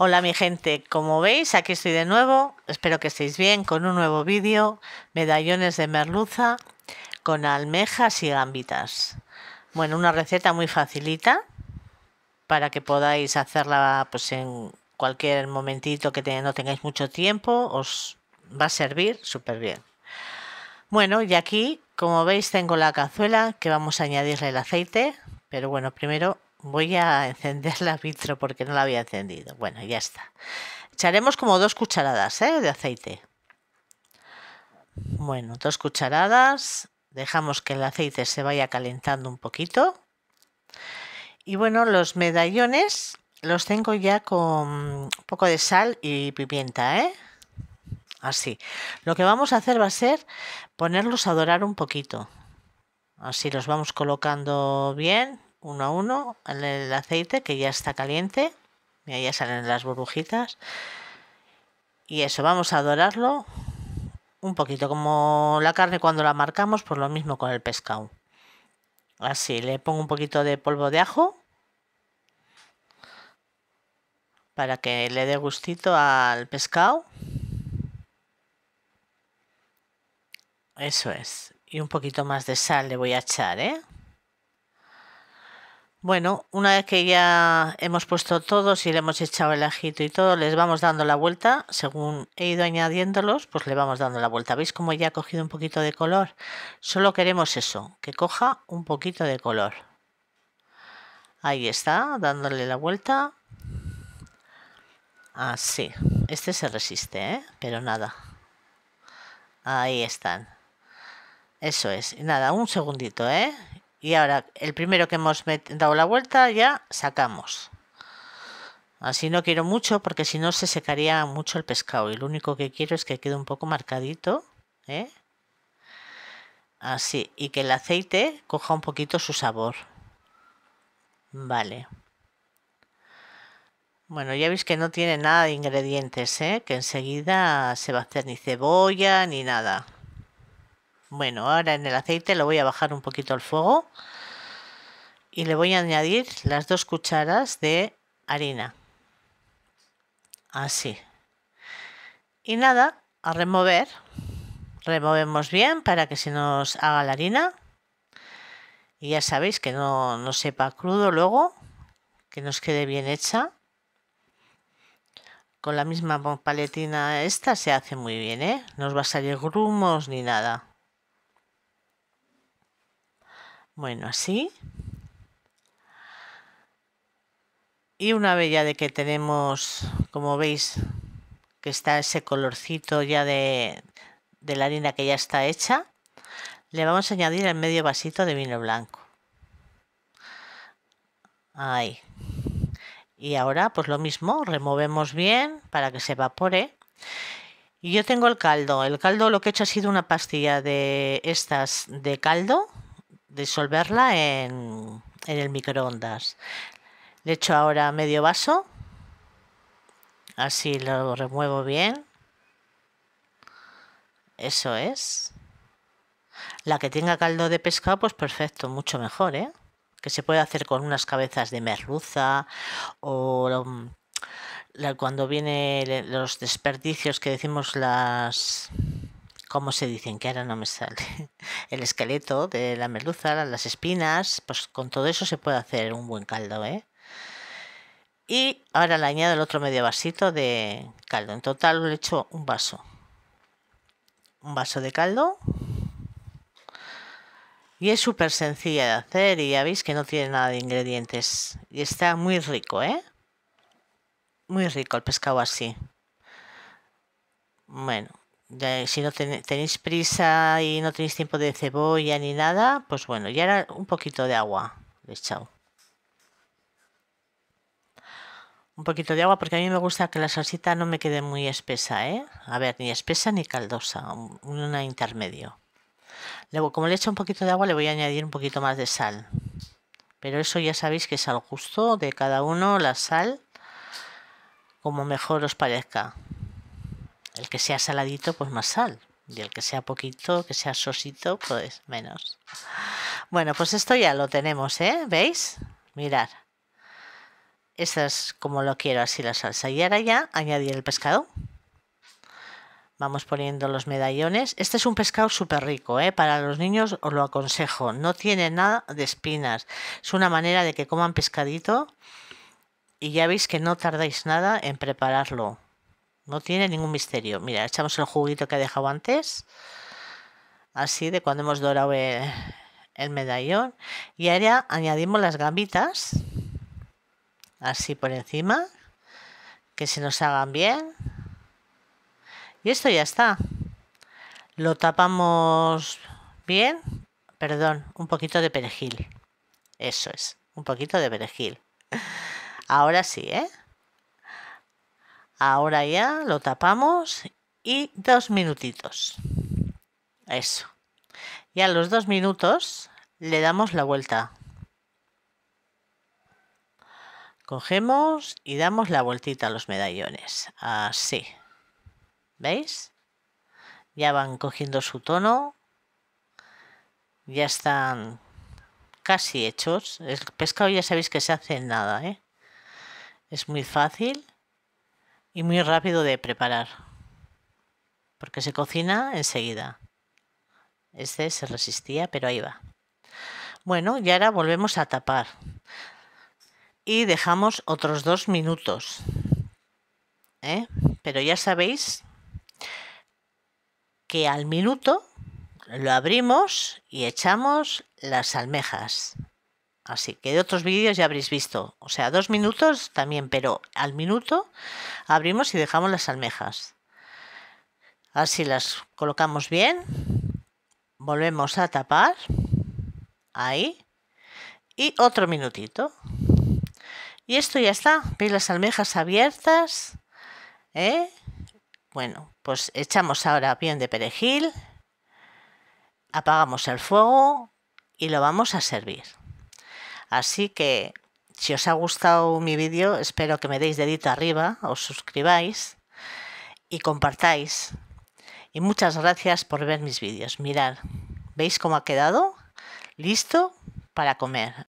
Hola mi gente, como veis aquí estoy de nuevo, espero que estéis bien con un nuevo vídeo, medallones de merluza con almejas y gambitas. Bueno, una receta muy facilita para que podáis hacerla pues en cualquier momentito que no tengáis mucho tiempo, os va a servir súper bien. Bueno, y aquí como veis tengo la cazuela que vamos a añadirle el aceite, pero bueno, primero Voy a encender la vitro porque no la había encendido. Bueno, ya está. Echaremos como dos cucharadas ¿eh? de aceite. Bueno, dos cucharadas. Dejamos que el aceite se vaya calentando un poquito. Y bueno, los medallones los tengo ya con un poco de sal y pimienta, ¿eh? Así. Lo que vamos a hacer va a ser ponerlos a dorar un poquito. Así los vamos colocando bien, uno a uno el aceite que ya está caliente. y ya salen las burbujitas. Y eso, vamos a dorarlo un poquito, como la carne cuando la marcamos, por pues lo mismo con el pescado. Así, le pongo un poquito de polvo de ajo para que le dé gustito al pescado. Eso es. Y un poquito más de sal le voy a echar, ¿eh? Bueno, una vez que ya hemos puesto todos y le hemos echado el ajito y todo, les vamos dando la vuelta. Según he ido añadiéndolos, pues le vamos dando la vuelta. ¿Veis cómo ya ha cogido un poquito de color? Solo queremos eso, que coja un poquito de color. Ahí está, dándole la vuelta. Así. Ah, este se resiste, ¿eh? Pero nada. Ahí están. Eso es. Nada, un segundito, ¿eh? Y ahora, el primero que hemos dado la vuelta, ya sacamos. Así no quiero mucho porque si no se secaría mucho el pescado. Y lo único que quiero es que quede un poco marcadito. ¿eh? Así. Y que el aceite coja un poquito su sabor. Vale. Bueno, ya veis que no tiene nada de ingredientes, ¿eh? que enseguida se va a hacer ni cebolla ni nada. Bueno, ahora en el aceite lo voy a bajar un poquito el fuego y le voy a añadir las dos cucharas de harina. Así. Y nada, a remover. Removemos bien para que se nos haga la harina. Y ya sabéis que no, no sepa crudo luego, que nos quede bien hecha. Con la misma paletina esta se hace muy bien, ¿eh? No os va a salir grumos ni nada. Bueno, así. Y una vez ya de que tenemos, como veis, que está ese colorcito ya de, de la harina que ya está hecha, le vamos a añadir el medio vasito de vino blanco. Ahí. Y ahora, pues lo mismo, removemos bien para que se evapore. Y yo tengo el caldo. El caldo lo que he hecho ha sido una pastilla de estas de caldo, disolverla en, el microondas. Le echo ahora medio vaso, así lo remuevo bien. Eso es. La que tenga caldo de pescado, pues perfecto, mucho mejor, ¿eh? Que se puede hacer con unas cabezas de merluza o um, cuando vienen los desperdicios que decimos las ¿cómo se dicen? Que ahora no me sale. El esqueleto de la merluza, las espinas, pues con todo eso se puede hacer un buen caldo, ¿eh? Y ahora le añado el otro medio vasito de caldo. En total le echo un vaso. Un vaso de caldo. Y es súper sencilla de hacer y ya veis que no tiene nada de ingredientes. Y está muy rico, ¿eh? Muy rico el pescado así. Bueno, eh, si no tenéis prisa y no tenéis tiempo de cebolla ni nada, pues bueno, ya era un poquito de agua. Le pues chao. Un poquito de agua porque a mí me gusta que la salsita no me quede muy espesa, ¿eh? A ver, ni espesa ni caldosa, una intermedio. Luego, como le echo un poquito de agua, le voy a añadir un poquito más de sal. Pero eso ya sabéis que es al gusto de cada uno, la sal, como mejor os parezca. El que sea saladito, pues más sal. Y el que sea poquito, que sea sosito, pues menos. Bueno, pues esto ya lo tenemos, ¿eh? ¿Veis? Mirad. Esta es como lo quiero, así la salsa. Y ahora ya añadir el pescado. Vamos poniendo los medallones. Este es un pescado súper rico, ¿eh? para los niños os lo aconsejo. No tiene nada de espinas. Es una manera de que coman pescadito y ya veis que no tardáis nada en prepararlo. No tiene ningún misterio. Mira, echamos el juguito que he dejado antes. Así de cuando hemos dorado el, eh, el medallón. Y ahora añadimos las gambitas. Así por encima. Que se nos hagan bien. Y esto ya está. Lo tapamos bien. Perdón, un poquito de perejil. Eso es, un poquito de perejil. Ahora sí, ¿eh? Ahora ya lo tapamos y dos minutitos. Eso. Y a los dos minutos le damos la vuelta. Cogemos y damos la vueltita a los medallones. Así. ¿Veis? Ya van cogiendo su tono. Ya están casi hechos. El pescado ya sabéis que se hace en nada, ¿eh? Es muy fácil y muy rápido de preparar, porque se cocina enseguida. Este se resistía, pero ahí va. Bueno, y ahora volvemos a tapar y dejamos otros dos minutos. ¿eh? Pero ya sabéis que al minuto lo abrimos y echamos las almejas. Así que de otros vídeos ya habréis visto. O sea, dos minutos también, pero al minuto abrimos y dejamos las almejas. Así las colocamos bien. Volvemos a tapar. Ahí. Y otro minutito. Y esto ya está. Veis las almejas abiertas. ¿Eh? Bueno, pues echamos ahora bien de perejil. Apagamos el fuego y lo vamos a servir. Así que si os ha gustado mi vídeo, espero que me deis dedito arriba, os suscribáis y compartáis. Y muchas gracias por ver mis vídeos. Mirad, ¿veis cómo ha quedado? Listo para comer.